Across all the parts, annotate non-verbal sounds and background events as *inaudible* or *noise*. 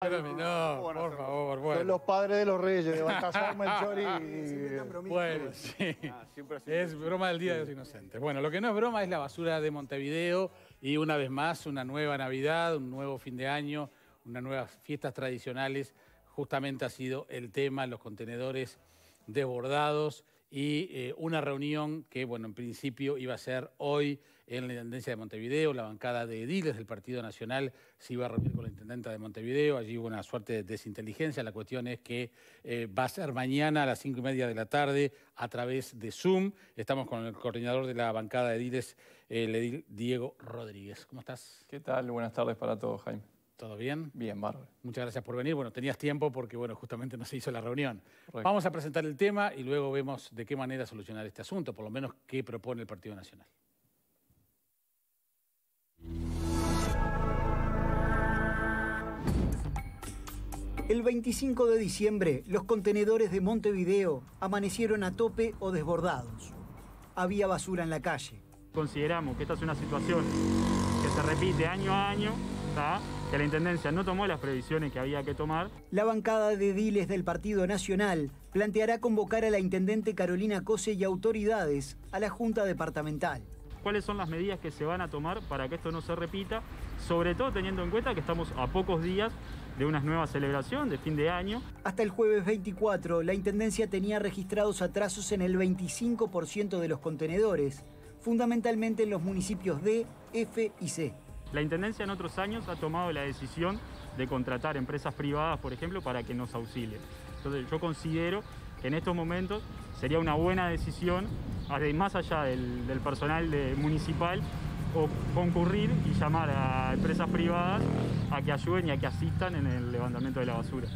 No, por favor, bueno. Son los padres de los reyes, de *laughs* ah, Melchor y... Bueno, ah, sí. Ah, es broma del Día de los Inocentes. Bueno, lo que no es broma es la basura de Montevideo y una vez más una nueva Navidad, un nuevo fin de año, unas nuevas fiestas tradicionales. Justamente ha sido el tema, los contenedores desbordados y eh, una reunión que, bueno, en principio iba a ser hoy en la Intendencia de Montevideo, la bancada de ediles del Partido Nacional se iba a reunir con la Intendenta de Montevideo, allí hubo una suerte de desinteligencia, la cuestión es que eh, va a ser mañana a las cinco y media de la tarde a través de Zoom, estamos con el coordinador de la bancada de ediles, el edil Diego Rodríguez. ¿Cómo estás? ¿Qué tal? Buenas tardes para todos, Jaime. ¿Todo bien? Bien, bárbaro. Muchas gracias por venir. Bueno, tenías tiempo porque, bueno, justamente no se hizo la reunión. Vamos a presentar el tema y luego vemos de qué manera solucionar este asunto, por lo menos qué propone el Partido Nacional. El 25 de diciembre, los contenedores de Montevideo amanecieron a tope o desbordados. Había basura en la calle. Consideramos que esta es una situación que se repite año a año, que la Intendencia no tomó las previsiones que había que tomar. La bancada de diles del Partido Nacional planteará convocar a la Intendente Carolina Cose y autoridades a la Junta Departamental cuáles son las medidas que se van a tomar para que esto no se repita, sobre todo teniendo en cuenta que estamos a pocos días de una nueva celebración de fin de año. Hasta el jueves 24, la Intendencia tenía registrados atrasos en el 25% de los contenedores, fundamentalmente en los municipios D, F y C. La Intendencia en otros años ha tomado la decisión de contratar empresas privadas, por ejemplo, para que nos auxilien. Entonces yo considero que en estos momentos sería una buena decisión, más allá del, personal de, municipal, o concurrir y llamar a empresas privadas a que ayuden y a que asistan en el levantamiento de la basura.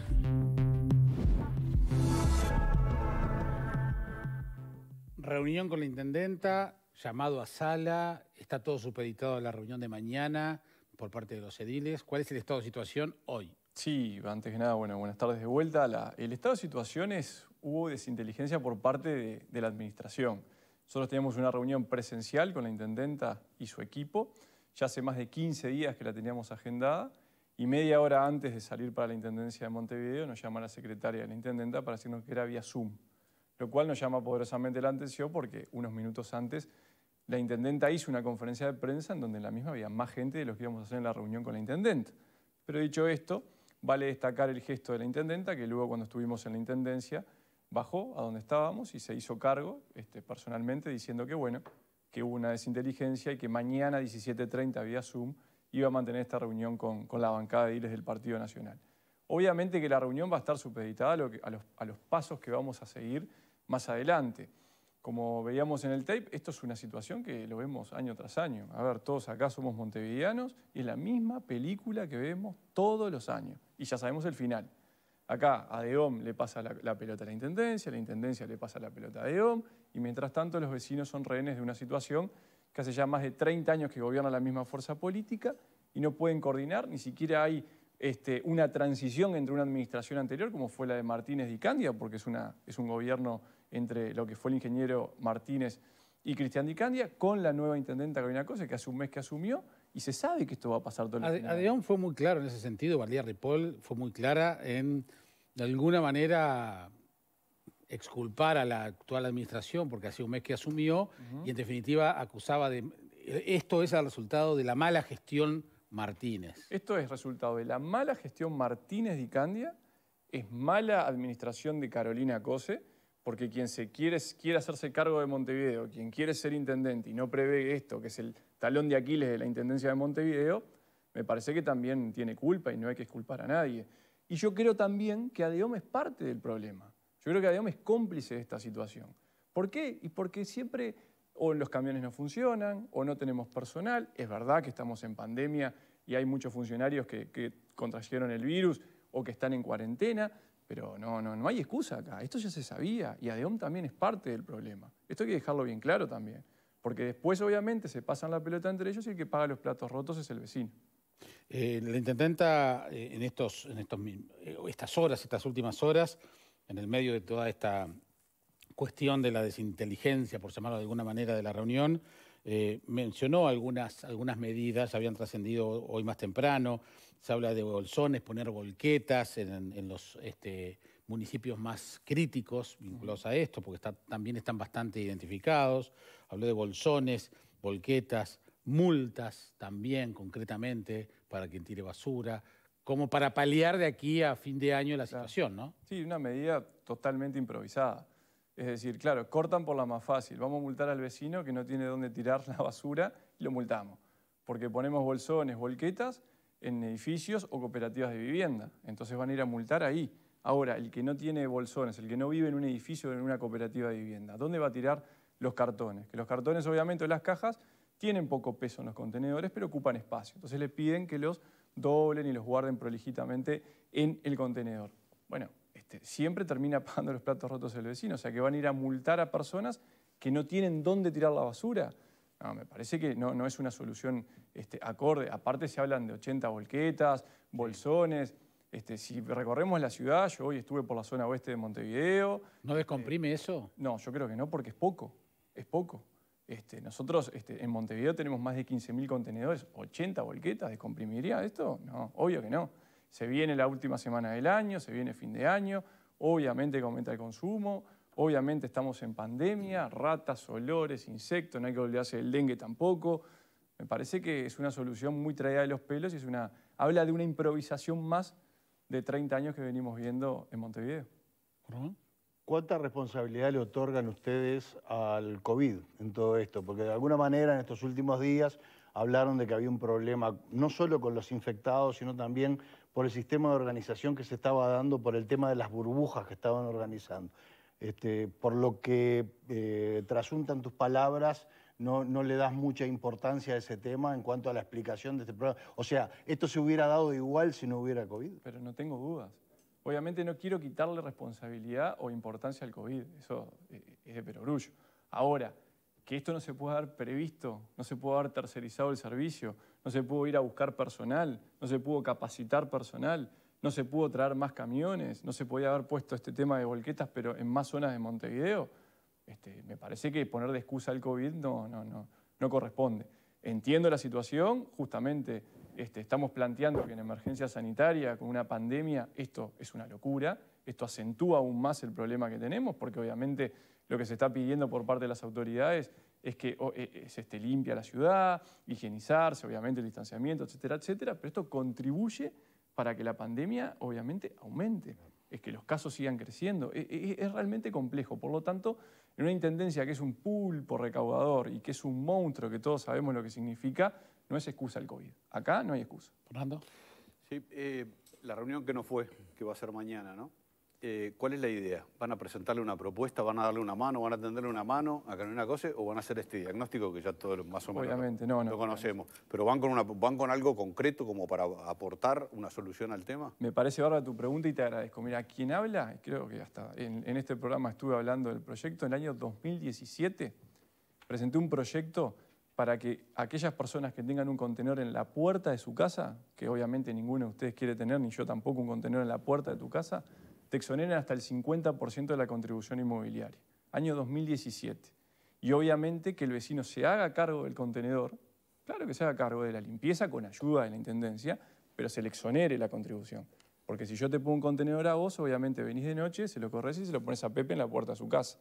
Reunión con la intendenta, llamado a sala, está todo supeditado a la reunión de mañana por parte de los ediles. ¿Cuál es el estado de situación hoy? Sí, antes que nada, bueno, buenas tardes de vuelta. el estado de situaciones hubo desinteligencia por parte de, de la administración. Nosotros teníamos una reunión presencial con la intendenta y su equipo. Ya hace más de 15 días que la teníamos agendada y media hora antes de salir para la Intendencia de Montevideo nos llama la secretaria de la Intendenta para decirnos que era vía Zoom, lo cual nos llama poderosamente la atención porque unos minutos antes la Intendenta hizo una conferencia de prensa en donde en la misma había más gente de los que íbamos a hacer en la reunión con la intendente. Pero dicho esto, Vale destacar el gesto de la intendenta, que luego cuando estuvimos en la intendencia bajó a donde estábamos y se hizo cargo este, personalmente diciendo que bueno, que hubo una desinteligencia y que mañana a 17.30 vía Zoom iba a mantener esta reunión con, la bancada de ILES del Partido Nacional. Obviamente que la reunión va a estar supeditada a, los, a los pasos que vamos a seguir más adelante. Como veíamos en el tape, esto es una situación que lo vemos año tras año. A ver, todos acá somos montevideanos y es la misma película que vemos todos los años y ya sabemos el final. Acá a DEOM le pasa la, pelota a la Intendencia, la Intendencia le pasa la pelota a DEOM, y mientras tanto los vecinos son rehenes de una situación que hace ya más de 30 años que gobierna la misma fuerza política y no pueden coordinar, ni siquiera hay este, una transición entre una administración anterior, como fue la de Martínez y Candia, porque es, un gobierno entre lo que fue el ingeniero Martínez y Cristian de Candia, con la nueva intendenta Carolina Cose, que hace un mes que asumió, y se sabe que esto va a pasar todo el año. Adrián fue muy claro en ese sentido, Valeria Ripoll fue muy clara en, de alguna manera, exculpar a la actual administración, porque hace un mes que asumió, y en definitiva acusaba de... Esto es el resultado de la mala gestión Martínez. Esto es resultado de la mala gestión Martínez de Candia, es mala administración de Carolina Cose, porque quien se quiere, quiere hacerse cargo de Montevideo, quien quiere ser intendente y no prevé esto, que es el talón de Aquiles de la Intendencia de Montevideo, me parece que también tiene culpa y no hay que culpar a nadie. Y yo creo también que ADEOM es parte del problema. Yo creo que ADEOM es cómplice de esta situación. ¿Por qué? Y porque siempre o los camiones no funcionan o no tenemos personal. Es verdad que estamos en pandemia y hay muchos funcionarios que, que contrajeron el virus o que están en cuarentena, pero no, no, no hay excusa acá. Esto ya se sabía y Adeón también es parte del problema. Esto hay que dejarlo bien claro también. Porque después, obviamente, se pasan la pelota entre ellos y el que paga los platos rotos es el vecino. Eh, la intendenta, eh, en, estos, eh, estas horas, estas últimas horas, en el medio de toda esta cuestión de la desinteligencia, por llamarlo de alguna manera, de la reunión, mencionó algunas, algunas medidas, habían trascendido hoy más temprano, se habla de bolsones, poner volquetas en, los este, municipios más críticos vinculados a esto, porque también están bastante identificados. Habló de bolsones, volquetas, multas también concretamente para quien tire basura, como para paliar de aquí a fin de año la situación, ¿no? Sí, una medida totalmente improvisada. Es decir, claro, cortan por la más fácil. Vamos a multar al vecino que no tiene dónde tirar la basura y lo multamos. Porque ponemos bolsones, volquetas en edificios o cooperativas de vivienda. Entonces van a ir a multar ahí. Ahora, el que no tiene bolsones, el que no vive en un edificio o en una cooperativa de vivienda, ¿dónde va a tirar los cartones? Que los cartones, obviamente, o las cajas tienen poco peso en los contenedores, pero ocupan espacio. Entonces le piden que los doblen y los guarden prolijitamente en el contenedor. Bueno, este, siempre termina *laughs* pagando los platos rotos el vecino, o sea que van a ir a multar a personas que no tienen dónde tirar la basura. No, ah, me parece que no, es una solución este, acorde. Aparte se hablan de 80 volquetas, bolsones. Este, si recorremos la ciudad, yo hoy estuve por la zona oeste de Montevideo. ¿No descomprime eh, eso? No, yo creo que no, porque es poco, es poco. Este, nosotros este, en Montevideo tenemos más de 15.000 contenedores, 80 volquetas, ¿descomprimiría esto? No, obvio que no. Se viene la última semana del año, se viene fin de año, obviamente aumenta el consumo, Obviamente estamos en pandemia, ratas, olores, insectos, no hay que olvidarse del dengue tampoco. Me parece que es una solución muy traída de los pelos y es una, habla de una improvisación más de 30 años que venimos viendo en Montevideo. ¿Cuánta responsabilidad le otorgan ustedes al COVID en todo esto? Porque de alguna manera en estos últimos días hablaron de que había un problema no solo con los infectados, sino también por el sistema de organización que se estaba dando, por el tema de las burbujas que estaban organizando. Este, por lo que eh, trasuntan tus palabras, no, le das mucha importancia a ese tema en cuanto a la explicación de este problema. O sea, esto se hubiera dado igual si no hubiera COVID. Pero no tengo dudas. Obviamente no quiero quitarle responsabilidad o importancia al COVID, eso eh, es de perogrullo. Ahora, que esto no se pudo haber previsto, no se pudo haber tercerizado el servicio, no se pudo ir a buscar personal, no se pudo capacitar personal, no se pudo traer más camiones, no se podía haber puesto este tema de volquetas, pero en más zonas de Montevideo, este, me parece que poner de excusa al COVID no, no, corresponde. Entiendo la situación, justamente este, estamos planteando que en emergencia sanitaria, con una pandemia, esto es una locura, esto acentúa aún más el problema que tenemos, porque obviamente lo que se está pidiendo por parte de las autoridades es que e, e, se este, limpia la ciudad, higienizarse, obviamente el distanciamiento, etcétera, etcétera, pero esto contribuye para que la pandemia obviamente aumente, es que los casos sigan creciendo. E, e, es, realmente complejo. Por lo tanto, en una intendencia que es un pulpo recaudador y que es un monstruo que todos sabemos lo que significa, no es excusa el COVID. Acá no hay excusa. Fernando. Sí, eh, la reunión que no fue, que va a ser mañana, ¿no? Eh, ¿cuál es la idea? ¿Van a presentarle una propuesta? ¿Van a darle una mano? ¿Van a tenderle una mano a una Cose? ¿O van a hacer este diagnóstico que ya todos más o menos Obviamente, lo, conocemos? Pero van con, van con algo concreto como para aportar una solución al tema. Me parece barba tu pregunta y te agradezco. Mira, quién habla, creo que hasta en, en este programa estuve hablando del proyecto, en el año 2017 presenté un proyecto para que aquellas personas que tengan un contenedor en la puerta de su casa, que obviamente ninguno de ustedes quiere tener, ni yo tampoco un contenedor en la puerta de tu casa, te exoneran hasta el 50% de la contribución inmobiliaria. Año 2017. Y obviamente que el vecino se haga cargo del contenedor, claro que se haga cargo de la limpieza con ayuda de la Intendencia, pero se le exonere la contribución. Porque si yo te pongo un contenedor a vos, obviamente venís de noche, se lo corres y se lo pones a Pepe en la puerta de su casa.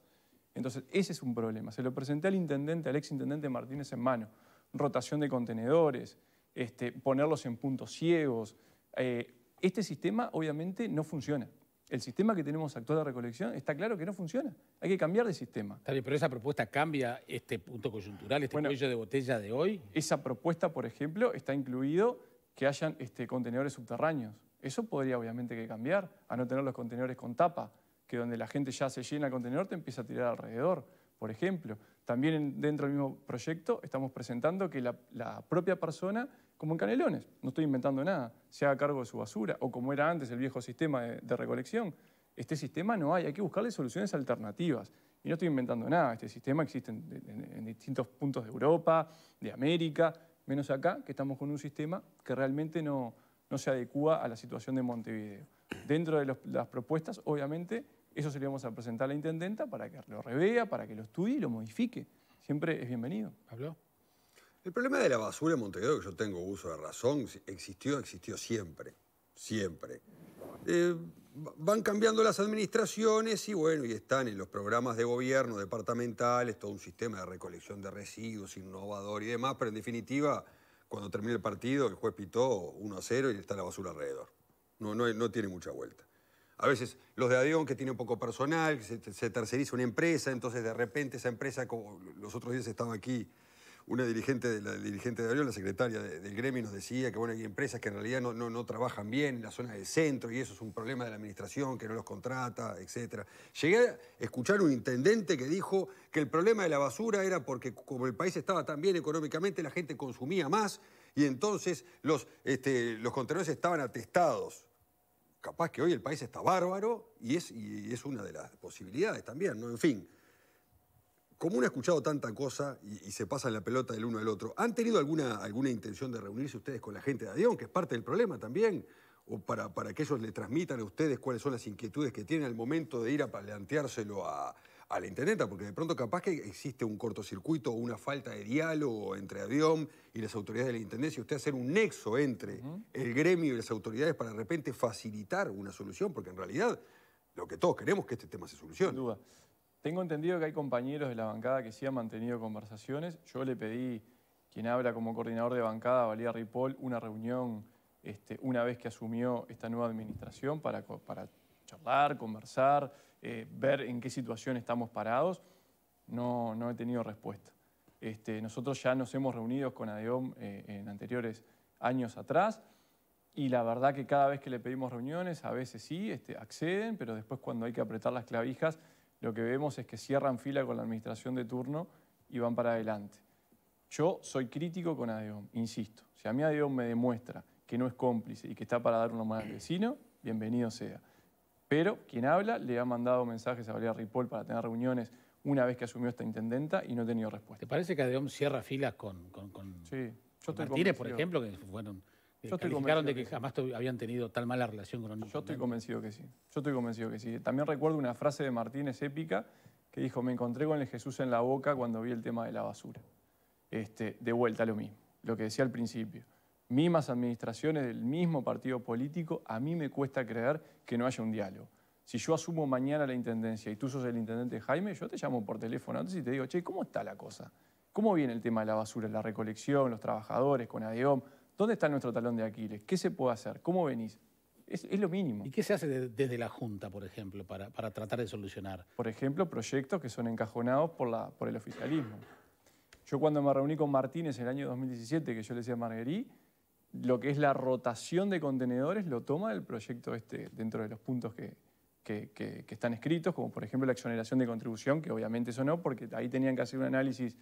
Entonces, ese es un problema. Se lo presenté al intendente, al ex Martínez en mano. Rotación de contenedores, este, ponerlos en puntos ciegos. Eh, este sistema, obviamente, no funciona el sistema que tenemos actual de recolección está claro que no funciona. Hay que cambiar de sistema. pero esa propuesta cambia este punto coyuntural, este cuello de botella de hoy. Esa propuesta, por ejemplo, está incluido que hayan este, contenedores subterráneos. Eso podría obviamente que cambiar, a no tener los contenedores con tapa, que donde la gente ya se llena el contenedor te empieza a tirar alrededor, por ejemplo. También dentro del mismo proyecto estamos presentando que la, propia persona, como en Canelones, no estoy inventando nada, se haga cargo de su basura, o como era antes el viejo sistema de, recolección. Este sistema no hay, hay que buscarle soluciones alternativas. Y no estoy inventando nada, este sistema existe en, distintos puntos de Europa, de América, menos acá, que estamos con un sistema que realmente no, se adecua a la situación de Montevideo. Dentro de las propuestas, obviamente, eso se lo vamos a presentar a la intendenta para que lo revea, para que lo estudie y lo modifique. Siempre es bienvenido. ¿Habló? El problema de la basura en Montevideo, que yo tengo uso de razón, existió, existió siempre. Siempre. Eh, van cambiando las administraciones y bueno, y están en los programas de gobierno departamentales, todo un sistema de recolección de residuos innovador y demás, pero en definitiva, cuando termina el partido, el juez pitó 1 a 0 y está la basura alrededor. no, no tiene mucha vuelta a veces los de avión que tienen poco personal, se, se terceriza una empresa, entonces de repente esa empresa, como los otros días estaba aquí una dirigente de la dirigente de avión, la secretaria del gremio, nos decía que bueno, hay empresas que en realidad no, no, trabajan bien en la zona del centro y eso es un problema de la administración que no los contrata, etc. Llegué a escuchar un intendente que dijo que el problema de la basura era porque como el país estaba tan bien económicamente, la gente consumía más y entonces los, este, los contenedores estaban atestados capaz que hoy el país está bárbaro y es, es una de las posibilidades también, ¿no? En fin, como uno ha escuchado tanta cosa y, se pasa la pelota del uno al otro, ¿han tenido alguna, alguna intención de reunirse ustedes con la gente de Adión, que es parte del problema también? o para, para, que ellos le transmitan a ustedes cuáles son las inquietudes que tienen al momento de ir a planteárselo a, a la intendenta, porque de pronto capaz que existe un cortocircuito o una falta de diálogo entre ADIOM y las autoridades de la intendencia, usted hacer un nexo entre el gremio y las autoridades para de repente facilitar una solución, porque en realidad lo que todos queremos es que este tema se solucione. Sin duda. Tengo entendido que hay compañeros de la bancada que sí han mantenido conversaciones. Yo le pedí, quien habla como coordinador de bancada, Valía Ripoll, una reunión este, una vez que asumió esta nueva administración para, para charlar, conversar eh, ver en qué situación estamos parados, no, no he tenido respuesta. Este, nosotros ya nos hemos reunido con ADEOM eh, en anteriores años atrás y la verdad que cada vez que le pedimos reuniones, a veces sí, este, acceden, pero después cuando hay que apretar las clavijas, lo que vemos es que cierran fila con la administración de turno y van para adelante. Yo soy crítico con ADEOM, insisto. Si a mí ADEOM me demuestra que no es cómplice y que está para dar una mano al vecino, bienvenido sea. Pero quien habla le ha mandado mensajes a Valeria Ripoll para tener reuniones una vez que asumió esta intendenta y no ha tenido respuesta. ¿Te parece que Adeón cierra filas con, Martínez, por ejemplo, que fueron... de que, jamás habían tenido tal mala relación con Yo estoy convencido que sí. Yo estoy convencido que sí. También recuerdo una frase de Martínez épica que dijo, me encontré con el Jesús en la boca cuando vi el tema de la basura. Este, de vuelta lo mismo, lo que decía al principio mismas administraciones del mismo partido político, a mí me cuesta creer que no haya un diálogo. Si yo asumo mañana la intendencia y tú sos el intendente Jaime, yo te llamo por teléfono antes y te digo, che, ¿cómo está la cosa? ¿Cómo viene el tema de la basura, la recolección, los trabajadores, con ADEOM? ¿Dónde está nuestro talón de Aquiles? ¿Qué se puede hacer? ¿Cómo venís? Es, lo mínimo. ¿Y qué se hace desde la Junta, por ejemplo, para, tratar de solucionar? Por ejemplo, proyectos que son encajonados por, la, por el oficialismo. Yo cuando me reuní con Martínez en el año 2017, que yo le decía a Marguerite, lo que es la rotación de contenedores lo toma el proyecto este dentro de los puntos que, están escritos, como por ejemplo la exoneración de contribución, que obviamente eso no, porque ahí tenían que hacer un análisis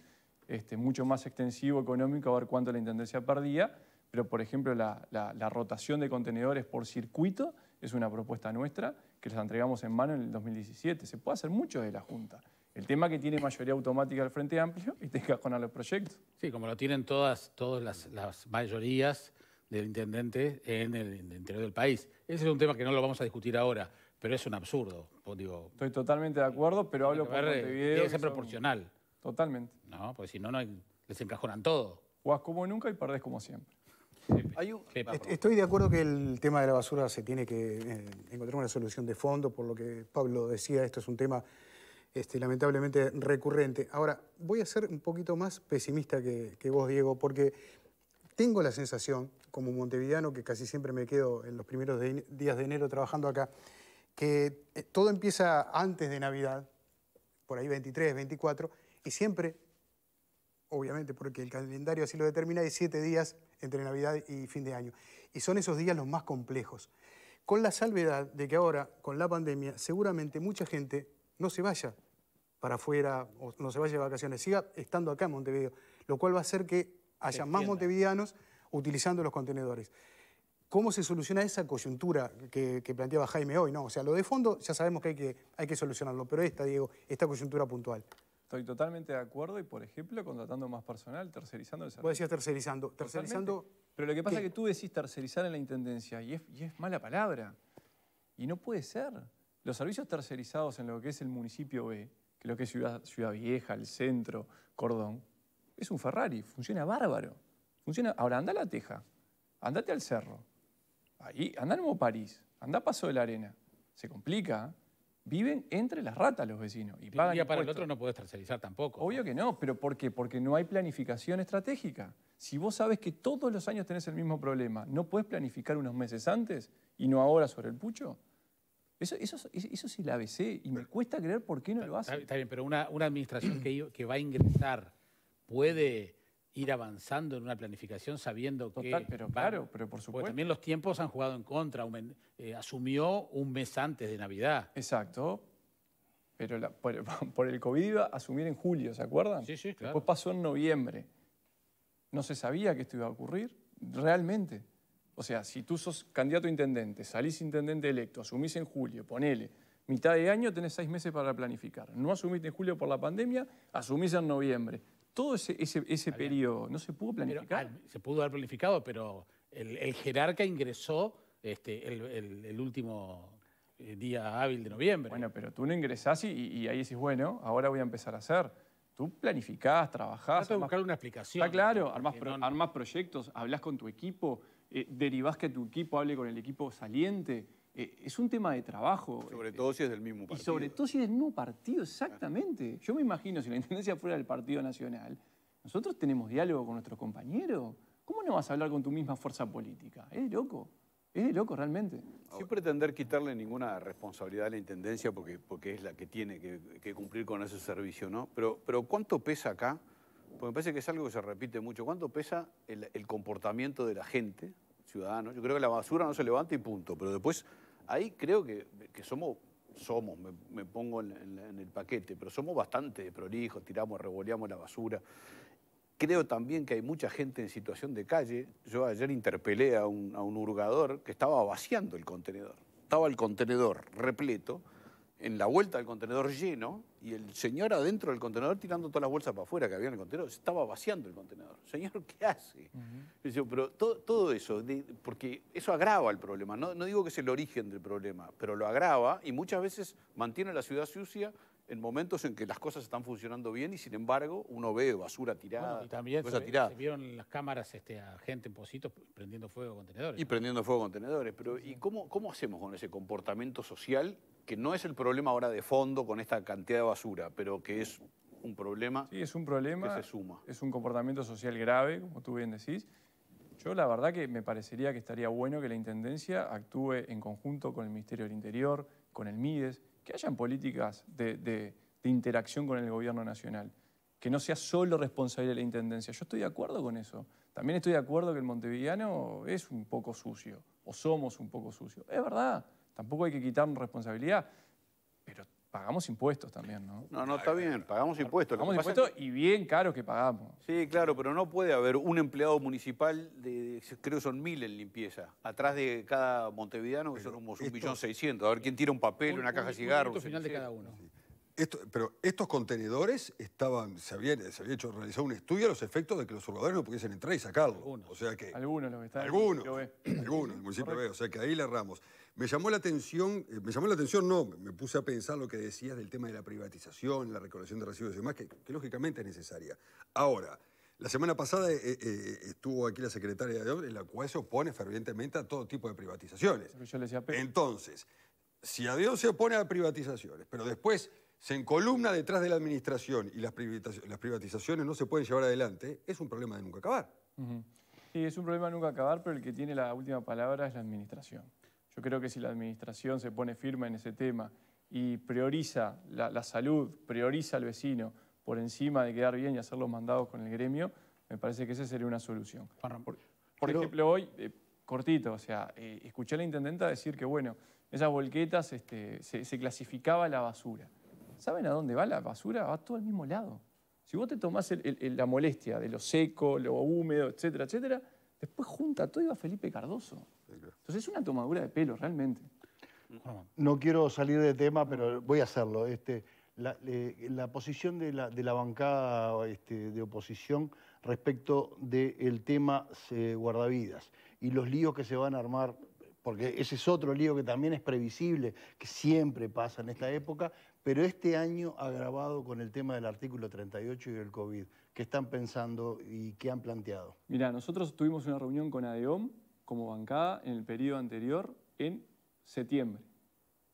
este, mucho más extensivo, económico, a ver cuánto la Intendencia perdía, pero por ejemplo la, la rotación de contenedores por circuito es una propuesta nuestra que les entregamos en mano en el 2017. Se puede hacer mucho de la Junta. El tema que tiene mayoría automática al Frente Amplio y te encajonan los proyectos. Sí, como lo tienen todas, todas las, mayorías del intendente en el, interior del país. Ese es un tema que no lo vamos a discutir ahora, pero es un absurdo. Pues, digo, Estoy totalmente de acuerdo, pero hablo por eh, Tiene que ser proporcional. Totalmente. No, porque si no, no les encajonan todo. Juegas como nunca y perdés como siempre. Estoy de acuerdo que el tema de la basura se tiene que eh, encontrar una solución de fondo, por lo que Pablo decía, esto es un tema este, lamentablemente recurrente. Ahora, voy a ser un poquito más pesimista que, vos, Diego, porque tengo la sensación, como montevideano, que casi siempre me quedo en los primeros días de enero trabajando acá, que eh, todo empieza antes de Navidad, por ahí 23, 24, y siempre, obviamente, porque el calendario así lo determina, hay siete días entre Navidad y fin de año. Y son esos días los más complejos. Con la salvedad de que ahora, con la pandemia, seguramente mucha gente no se vaya para afuera o no se vaya de vacaciones, siga estando acá en Montevideo, lo cual va a hacer que haya más montevideanos utilizando los contenedores. ¿Cómo se soluciona esa coyuntura que, planteaba Jaime hoy? No, o sea, lo de fondo ya sabemos que hay, que hay que solucionarlo, pero esta, Diego, esta coyuntura puntual. Estoy totalmente de acuerdo y, por ejemplo, contratando más personal, tercerizando el servicio. Vos decías tercerizando. Tercerizando... Pero lo que pasa es que tú decís tercerizar en la Intendencia y es mala palabra. Y no puede ser. Los servicios tercerizados en lo que es el municipio B, que lo que es Ciudad, Vieja, el centro, Cordón, es un Ferrari, funciona bárbaro. Funciona. Ahora, anda a la teja, andate al cerro, ahí, anda a Nuevo París, anda a Paso de la Arena. Se complica, ¿eh? viven entre las ratas los vecinos. Y pagan día para el otro no podés tercerizar tampoco. Obvio que no, pero ¿por qué? Porque no hay planificación estratégica. Si vos sabes que todos los años tenés el mismo problema, ¿no puedes planificar unos meses antes y no ahora sobre el pucho? Eso, eso, la es ABC y me cuesta creer por qué no lo hace. Está bien, pero una, administración que, que va a ingresar puede ir avanzando en una planificación sabiendo que... pero claro, pero por supuesto. también los tiempos han jugado en contra, eh, asumió un mes antes de Navidad. Exacto, pero *laughs* por, el COVID iba a asumir en julio, ¿se acuerdan? Sí, sí, claro. Después pasó en noviembre. No se sabía que esto iba a ocurrir, realmente. O sea, si tú sos candidato a intendente, salís intendente electo, asumís en julio, ponele, mitad de año tenés seis meses para planificar. No asumiste en julio por la pandemia, asumís en noviembre. Todo ese, periodo no se pudo planificar. Ah, se pudo haber planificado, pero el, jerarca ingresó este, el, último eh, día hábil de noviembre. Bueno, pero tú no ingresás y, y, ahí dices, bueno, ahora voy a empezar a hacer. Tú planificás, trabajás. Vas de buscar una explicación. Está claro, armás, proyectos, hablas con tu equipo, eh, derivás que tu equipo hable con el equipo saliente. Eh, es un tema de trabajo. Eh, sobre todo si es del mismo partido. Y sobre todo si es del mismo partido, exactamente. Yo me imagino, si la Intendencia fuera del Partido Nacional, nosotros tenemos diálogo con nuestros compañeros. ¿Cómo no vas a hablar con tu misma fuerza política? Es de loco. Es de loco, realmente. Sin pretender quitarle ninguna responsabilidad a la Intendencia, porque, porque es la que tiene que, cumplir con ese servicio, ¿no? pero ¿cuánto pesa acá pues me parece que es algo que se repite mucho. ¿Cuánto pesa el, comportamiento de la gente, ciudadano? Yo creo que la basura no se levanta y punto. Pero después, ahí creo que, que somos, somos me, pongo en, el paquete, pero somos bastante prolijos, tiramos, revoleamos la basura. Creo también que hay mucha gente en situación de calle. Yo ayer interpelé a un, a un hurgador que estaba vaciando el contenedor. Estaba el contenedor repleto en la vuelta del contenedor lleno y el señor adentro del contenedor tirando todas las bolsas para afuera que había en el contenedor. estaba vaciando el contenedor. *laughs* Señor, ¿qué hace? pero todo, eso, porque eso agrava el problema. No, no digo que es el origen del problema, pero lo agrava y muchas veces mantiene la ciudad sucia en momentos en que las cosas están funcionando bien y sin embargo uno ve basura tirada. y también se, vieron las cámaras este, a gente en Positos prendiendo fuego a contenedores. Y prendiendo fuego a contenedores. Pero ¿y cómo, cómo hacemos con ese comportamiento social que no es el problema ahora de fondo con esta cantidad de basura, pero que es un problema, sí, es un problema que se suma? Es un comportamiento social grave, como tú bien decís. Yo la verdad que me parecería que estaría bueno que la Intendencia actúe en conjunto con el Ministerio del Interior, con el MIDES, que hayan políticas de, interacción con el gobierno nacional, que no sea solo responsable de la Intendencia. Yo estoy de acuerdo con eso. También estoy de acuerdo que el montevideano es un poco sucio, o somos un poco sucios. Es verdad, tampoco hay que quitarnos responsabilidad pagamos impuestos también, ¿no? No, no, está bien, pagamos impuestos. Pagamos impuestos y bien caro que pagamos. Sí, claro, pero no puede haber un empleado municipal, de, creo que son mil en limpieza, atrás de cada montevideano, que son como un millón seiscientos, a ver quién tira un papel, una caja de un final de cada uno pero estos contenedores estaban, se había, se hecho realizar un estudio a los efectos de que los urbadores no pudiesen entrar y sacarlo. Algunos. O sea que, algunos *clears throat* Algunos. el municipio ve. O sea que ahí le ramos. Me llamó la atención, eh, me llamó la atención, no, me puse a pensar lo que decías del tema de la privatización, la recolección de residuos y demás, que, lógicamente es necesaria. Ahora, la semana pasada eh, eh, estuvo aquí la secretaria de en la cual se opone fervientemente a todo tipo de privatizaciones. Entonces, si Dios se opone a privatizaciones, pero después se encolumna detrás de la administración y las privatizaciones no se pueden llevar adelante, es un problema de nunca acabar. Sí, es un problema de nunca acabar, pero el que tiene la última palabra es la administración. Yo creo que si la administración se pone firme en ese tema y prioriza la, salud, prioriza al vecino por encima de quedar bien y hacer los mandados con el gremio, me parece que esa sería una solución. Por, ejemplo, hoy, eh, cortito, o sea, eh, escuché a la intendenta decir que, bueno, esas volquetas este, se, se clasificaba la basura. ¿Saben a dónde va la basura? Va todo al mismo lado. Si vos te tomás la molestia de lo seco, lo húmedo, etcétera, etcétera, después junta todo y va Felipe Cardoso. Entonces es una tomadura de pelo, realmente. No quiero salir de tema, pero voy a hacerlo. Este, la, eh, posición de la, de la bancada este, de oposición respecto del tema eh, guardavidas y los líos que se van a armar, porque ese es otro lío que también es previsible, que siempre pasa en esta época, pero este año agravado con el tema del artículo 38 y del COVID. ¿Qué están pensando y qué han planteado? Mira, nosotros tuvimos una reunión con ADEOM como bancada en el periodo anterior en septiembre,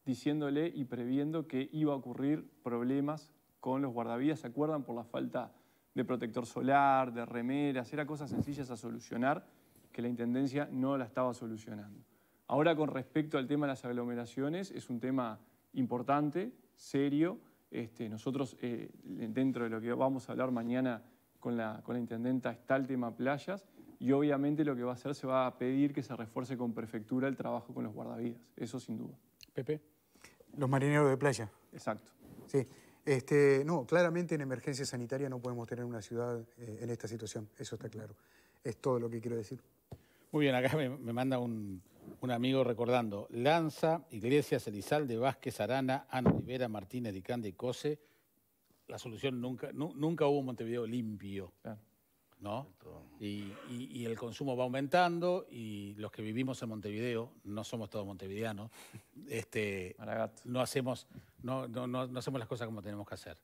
diciéndole y previendo que iba a ocurrir problemas con los guardavidas, ¿se acuerdan? Por la falta de protector solar, de remeras, eran cosas sencillas a solucionar que la Intendencia no la estaba solucionando. Ahora con respecto al tema de las aglomeraciones, es un tema importante, serio. Este, nosotros, eh, dentro de lo que vamos a hablar mañana con la, intendenta, está el tema playas y obviamente lo que va a hacer se va a pedir que se refuerce con prefectura el trabajo con los guardavidas, eso sin duda. Pepe. Los marineros de playa. Exacto. Sí. Este, no, claramente en emergencia sanitaria no podemos tener una ciudad eh, en esta situación, eso está claro. Es todo lo que quiero decir. Muy bien, acá me manda un, un amigo recordando, Lanza, Iglesias, Elizalde, Vázquez, Arana, Ana Rivera, Martínez, Dicande y Cose, la solución nunca, nunca hubo un Montevideo limpio. ¿no? Y, el consumo va aumentando y los que vivimos en Montevideo, no somos todos montevideanos, *laughs* este, no, hacemos, no, hacemos las cosas como tenemos que hacer.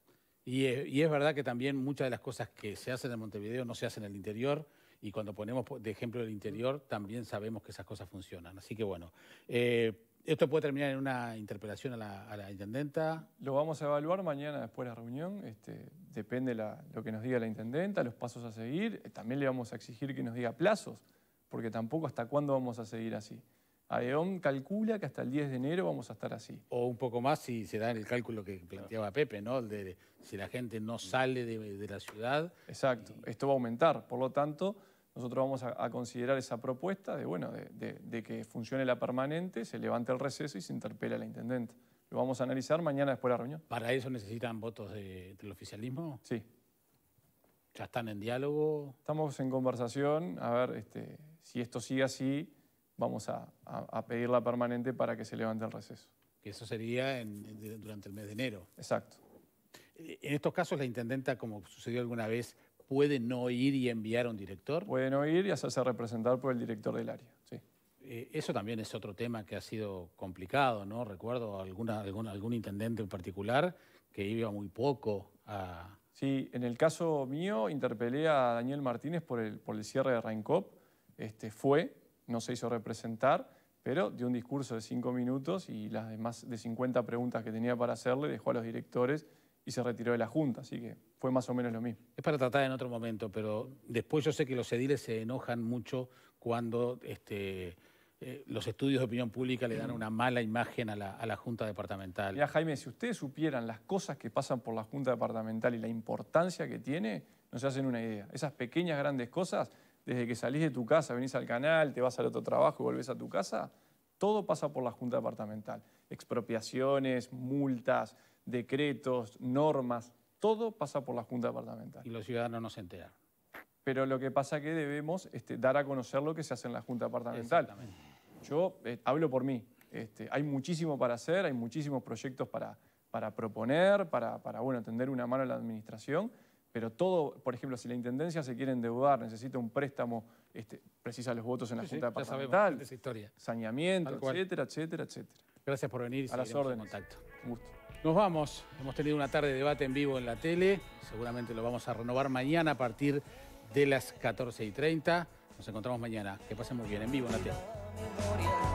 y es, verdad que también muchas de las cosas que se hacen en Montevideo no se hacen en el interior y cuando ponemos de ejemplo el interior, también sabemos que esas cosas funcionan. Así que bueno, eh, esto puede terminar en una interpelación a la, intendenta. Lo vamos a evaluar mañana después de la reunión. Este, depende la, lo que nos diga la intendenta, los pasos a seguir. Eh, también le vamos a exigir que nos diga plazos, porque tampoco hasta cuándo vamos a seguir así. AEON calcula que hasta el 10 de enero vamos a estar así. O un poco más si se da en el cálculo que planteaba Pepe, ¿no? De, si la gente no sale de, la ciudad. Exacto, esto va a aumentar. Por lo tanto, nosotros vamos a, considerar esa propuesta de, bueno, de, que funcione la permanente, se levante el receso y se interpela a la intendente. Lo vamos a analizar mañana después de la reunión. ¿Para eso necesitan votos del oficialismo? Sí. ¿Ya están en diálogo? Estamos en conversación. A ver, este, si esto sigue así, vamos a, pedir la permanente para que se levante el receso. Que eso sería durante el mes de enero. Exacto. Eh, en estos casos, la intendenta, como sucedió alguna vez, pueden no ir y enviar a un director? Puede no ir y hacerse representar por el director del área, sí. Eh, eso también es otro tema que ha sido complicado, ¿no? Recuerdo alguna, algún, intendente en particular que iba muy poco a... Sí, en el caso mío interpelé a Daniel Martínez por el, por cierre de Reincop. Este, fue, no se hizo representar, pero dio un discurso de cinco minutos y las demás de 50 preguntas que tenía para hacerle dejó a los directores y se retiró de la Junta, así que fue más o menos lo mismo. Es para tratar en otro momento, pero después yo sé que los ediles se enojan mucho cuando este, eh, los estudios de opinión pública le dan una mala imagen a la, a la Junta Departamental. ya Jaime, si ustedes supieran las cosas que pasan por la Junta Departamental y la importancia que tiene, no se hacen una idea. Esas pequeñas, grandes cosas, desde que salís de tu casa, venís al canal, te vas al otro trabajo y volvés a tu casa, todo pasa por la Junta Departamental. Expropiaciones, multas, decretos, normas, todo pasa por la Junta Departamental. Y los ciudadanos no se enteran. Pero lo que pasa es que debemos este, dar a conocer lo que se hace en la Junta Departamental. Yo eh, hablo por mí. Este, hay muchísimo para hacer, hay muchísimos proyectos para, para proponer, para, para bueno, tender una mano a la administración, pero todo, por ejemplo, si la Intendencia se quiere endeudar, necesita un préstamo, este, precisa los votos en la Junta Departamental, ya historia. saneamiento, etcétera, etcétera, etcétera. Gracias por venir y a las órdenes. en contacto. Nos vamos. Hemos tenido una tarde de debate en vivo en la tele. Seguramente lo vamos a renovar mañana a partir de las 14 y 30. Nos encontramos mañana. Que pasemos bien en vivo en la tele.